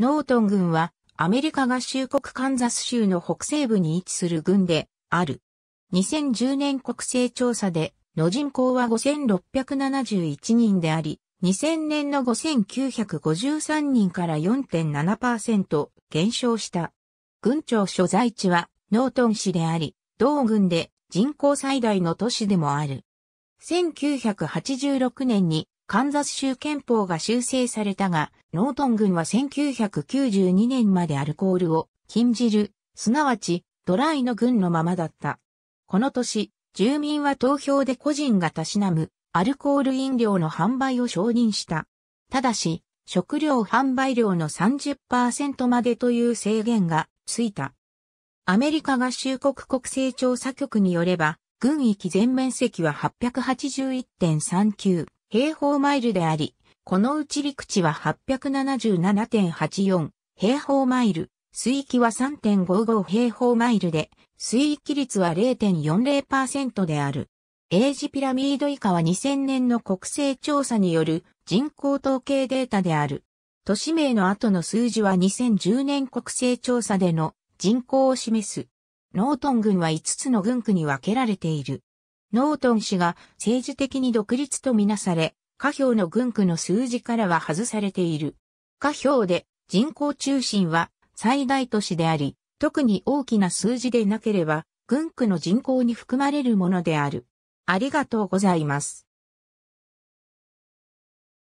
ノートン軍はアメリカ合衆国カンザス州の北西部に位置する軍である。2010年国勢調査での人口は5671人であり、2000年の5953人から4.7%減少した。軍庁所在地はノートン市であり、同軍で人口最大の都市でもある。1986年にカンザス州憲法が修正されたが、ノートン軍は1992年までアルコールを禁じる、すなわちドライの軍のままだった。この年、住民は投票で個人がたしなむアルコール飲料の販売を承認した。ただし、食料販売量の30%までという制限がついた。アメリカ合衆国国勢調査局によれば、軍域全面積は881.39。平方マイルであり、このうち陸地は877.84平方マイル、水域は3.55平方マイルで、水域率は0.40%である。エイジピラミード以下は2000年の国勢調査による人口統計データである。都市名の後の数字は2010年国勢調査での人口を示す。ノートン群は5つの群区に分けられている。ノートン氏が政治的に独立とみなされ、下表の軍区の数字からは外されている。下表で人口中心は最大都市であり、特に大きな数字でなければ、軍区の人口に含まれるものである。ありがとうございます。